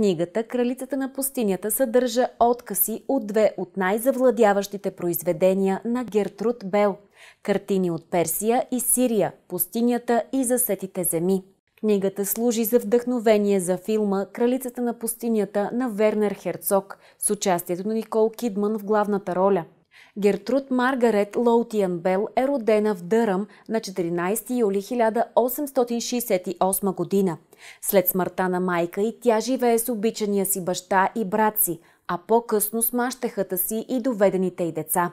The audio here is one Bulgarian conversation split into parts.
книгата Кралицата на пустинята съдържа откази от две от най-завладяващите произведения на Гертруд Бел – картини от Персия и Сирия, пустинята и засетите земи. Книгата служи за вдъхновение за филма Кралицата на пустинята на Вернер Херцог с участието на Никол Кидман в главната роля – Гертруд Маргарет Лоутиан Бел е родена в Дъръм на 14 юли 1868 година. След смъртта на майка и тя живее с обичания си баща и брат си, а по-късно с мащехата си и доведените й деца.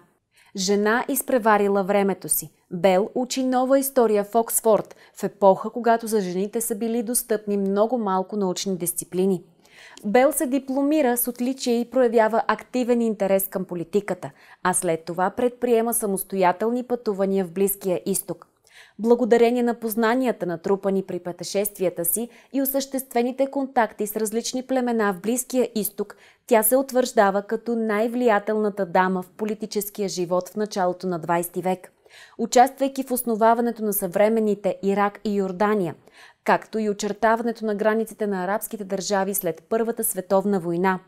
Жена изпреварила времето си. Бел учи нова история в Оксфорд, в епоха, когато за жените са били достъпни много малко научни дисциплини – Бел се дипломира с отличие и проявява активен интерес към политиката, а след това предприема самостоятелни пътувания в Близкия изток. Благодарение на познанията, на трупани при пътешествията си и осъществените контакти с различни племена в Близкия изток, тя се утвърждава като най-влиятелната дама в политическия живот в началото на 20 век – участвайки в основаването на съвременните Ирак и Йордания както и очертаването на границите на арабските държави след Първата световна война.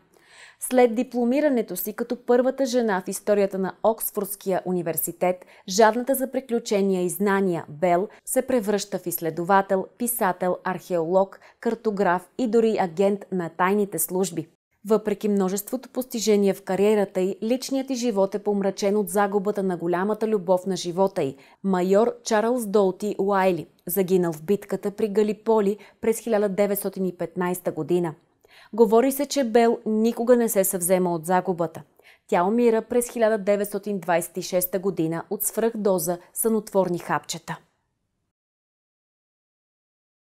След дипломирането си като първата жена в историята на Оксфордския университет, жадната за приключения и знания Бел се превръща в изследовател, писател, археолог, картограф и дори агент на тайните служби. Въпреки множеството постижения в кариерата й, личният й живот е помрачен от загубата на голямата любов на живота й – майор Чарлз Долти Уайли, загинал в битката при Галиполи през 1915 година. Говори се, че Бел никога не се съвзема от загубата. Тя умира през 1926 година от свръхдоза сънотворни хапчета.